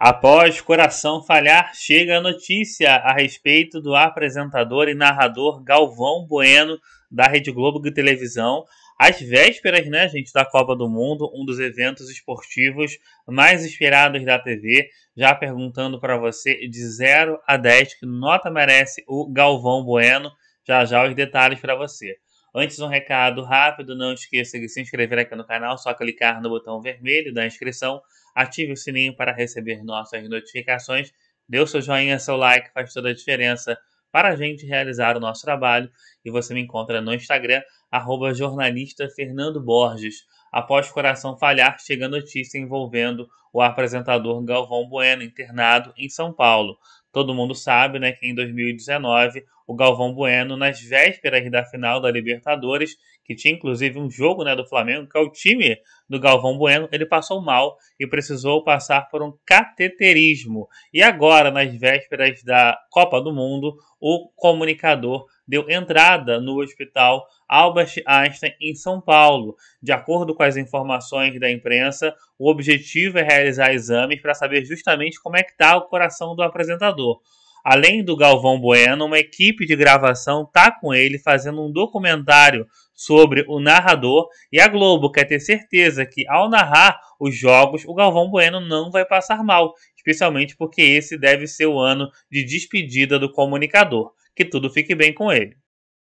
Após coração falhar, chega a notícia a respeito do apresentador e narrador Galvão Bueno da Rede Globo de Televisão. Às vésperas, né, gente, da Copa do Mundo, um dos eventos esportivos mais esperados da TV, já perguntando para você de 0 a 10 que nota merece o Galvão Bueno. Já já os detalhes para você. Antes, um recado rápido: não esqueça de se inscrever aqui no canal, só clicar no botão vermelho da inscrição, ative o sininho para receber nossas notificações, dê o seu joinha, seu like, faz toda a diferença para a gente realizar o nosso trabalho. E você me encontra no Instagram, arroba jornalista Fernando Borges. Após coração falhar, chega a notícia envolvendo o apresentador Galvão Bueno, internado em São Paulo. Todo mundo sabe né, que em 2019, o Galvão Bueno, nas vésperas da final da Libertadores, que tinha inclusive um jogo né, do Flamengo, que é o time do Galvão Bueno, ele passou mal e precisou passar por um cateterismo. E agora, nas vésperas da Copa do Mundo, o comunicador deu entrada no hospital Albert Einstein em São Paulo. De acordo com as informações da imprensa, o objetivo é realizar exames para saber justamente como é que está o coração do apresentador. Além do Galvão Bueno, uma equipe de gravação está com ele fazendo um documentário sobre o narrador e a Globo quer ter certeza que ao narrar os jogos, o Galvão Bueno não vai passar mal, especialmente porque esse deve ser o ano de despedida do comunicador que tudo fique bem com ele.